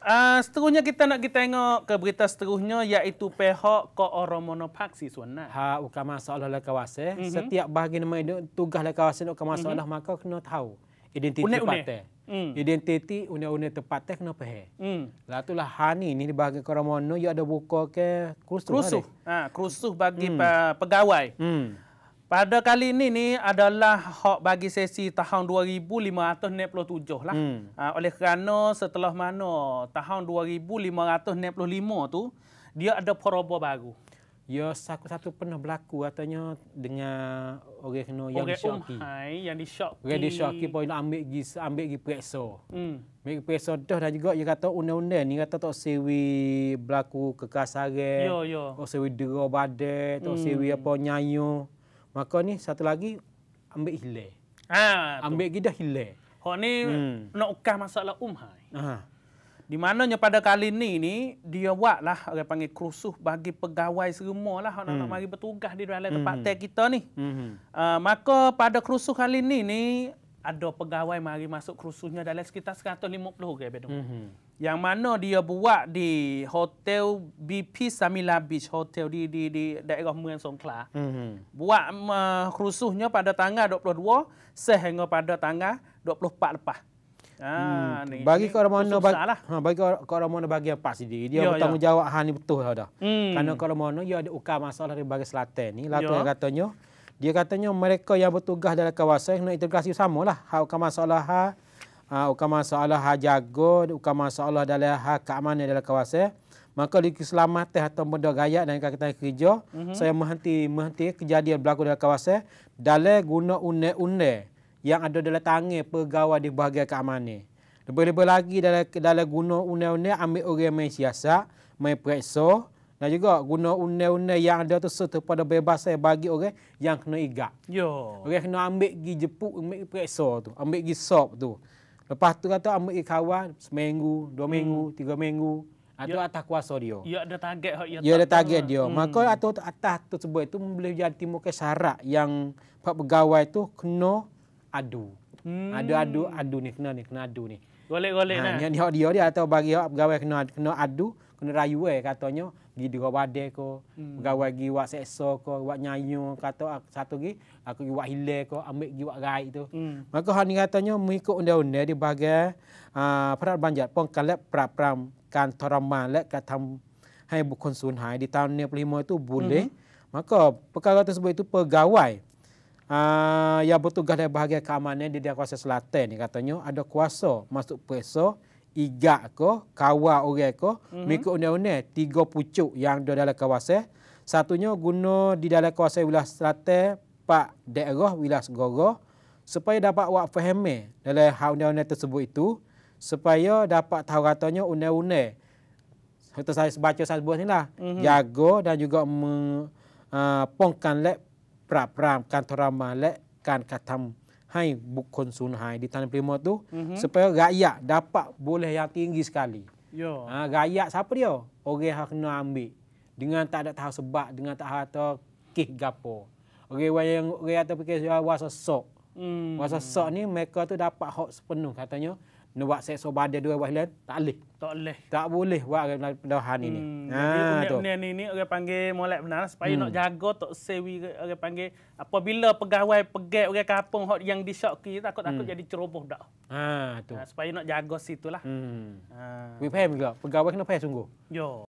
Uh, seterusnya kita nak kita tengok ke berita seterusnya iaitu pihak ke orang monopaksi sunnah. Ha, bukan masalah lah kawasan. Mm -hmm. Setiap bahagian nama itu tugas lah kawasan bukan masalah mm -hmm. maka kena tahu. Identiti unik, tepat unik. Mm. Identiti unik-unik tepat teh kena pahit. Mm. lah itulah hari ini di bahagian orang mono ia ada buka ke kerusuh. Kerusuh. Ha, kerusuh bagi mm. pegawai. Mm. Pada kali ini ni adalah hak bagi sesi tahun 2567 lah. Hmm. Ha, oleh kerana setelah mana tahun 2565 tu dia ada peroba baru. Ya satu satu pernah berlaku katanya dengan orang kena yang di Orang Umhai yang di Syaki. Orang di Syaki pun ambil gi ambil gi periksa. Hmm. Ambil periksa dah dan juga dia kata undang-undang ni kata tak sewi berlaku kekasaran. Ya ya. Tak sewi dera badai, tak hmm. sewi apa nyanyo maka ni satu lagi ambil hilang. Ha, ambil gidah hilang. Hak ni hmm. nak ukah masalah umhai. Ha. Di mananya pada kali ni ni dia buatlah orang panggil kerusuh bagi pegawai serumalah hak hmm. nak mari bertugas di dalam hmm. tempat hmm. tel kita ni. Hmm. Uh, maka pada kerusuh kali ni ni ada pegawai mari masuk kerusuhnya dalam sekitar 150 orang mm -hmm. Yang mana dia buat di Hotel BP Samila Beach Hotel di di di daerah Muen Songkla. Mm -hmm. Buat uh, kerusuhnya pada tanggal 22 sehingga pada tanggal 24 lepas. Ha, hmm. ni, bagi kau mana bagi ha bagi kau mana bagi yang pas dia dia ya, ya. bertanggungjawab yo. hang ni betul lah dah. Hmm. Karena kalau mana ya, dia ada ukar masalah di bagi selatan ni, latu yang katanya dia katanya mereka yang bertugas dalam kawasan nak integrasi samalah hak ukama masalah ha, ha ukama masalah ha jago ukama masalah dalam hak keamanan dalam kawasan maka di keselamatan atau benda gayat dan kaitan kerja mm -hmm. saya menghenti menghenti kejadian berlaku dalam kawasan dalam guna undang-undang yang ada dalam tangan pegawai di bahagian keamanan lebih-lebih lagi dalam dalam guna undang-undang ambil orang main siasat main preso dan juga guna unai-unai yang ada tu tersebut pada bebas saya bagi orang yang kena igak. Ya. Orang kena ambil pergi jepuk, ambil periksa tu. Ambil pergi sop tu. Lepas tu kata ambil pergi kawan seminggu, dua hmm. minggu, tiga minggu. Atau ah, ya. atas kuasa dia. Ya ada target. Ya, ya ada target kan. dia. Hmm. Maka atau atas sebut itu boleh jadi muka syarat yang Pak Pegawai tu kena adu. Hmm. Adu, adu, adu ni. Kena ni, kena adu ni. Golek-golek ha, nah. Ni, dia, dia, atau bagi Pak Pegawai kena, kena Kena adu kena rayu eh katanya gi di wadah ko hmm. pegawai gi wak sekso ko wak nyanyo kata satu gi aku gi wak hile ko ambil gi wak gai tu hmm. maka hani katanya mengikut undang-undang di bahagian uh, perat banjat pengkalat kalat perapram kan terama lek katam hai bukan sun hai di tahun 95 tu boleh hmm. maka perkara tersebut itu pegawai uh, yang bertugas dari bahagian keamanan di daerah kuasa selatan ni katanya ada kuasa masuk peso igak ko, kawa orang ko, mm-hmm. mengikut undang tiga pucuk yang ada dalam kawasan. Satunya guna di dalam kawasan wilayah strata Pak daerah wilayah gogo, supaya dapat awak fahami dalam hak undang-undang tersebut itu supaya dapat tahu katanya undang-undang kata saya baca saya sebut inilah mm-hmm. jaga dan juga mengpongkan ah, uh, lek pra pram kantoran malek kan katam hai bukan kon sun hai di tanah primo tu mm-hmm. supaya rakyat dapat boleh yang tinggi sekali. Yo. Ha, rakyat siapa dia? Orang hak kena ambil dengan tak ada tahu sebab dengan tak harta kek gapo. Orang yang orang yang fikir ah, wasa sok. Hmm. Wasa sok ni mereka tu dapat hak sepenuh katanya nak buat seks obat dia dua wahilan tak boleh tak boleh tak boleh buat dengan hmm. ini ha Jadi, tu ni ni orang panggil molek benar supaya hmm. nak jaga tak sewi orang panggil apabila pegawai pegat orang kampung hok yang disyoki takut takut hmm. jadi ceroboh dak ha tu ha, supaya nak jaga situlah hmm ha we faham juga pegawai kena faham sungguh yo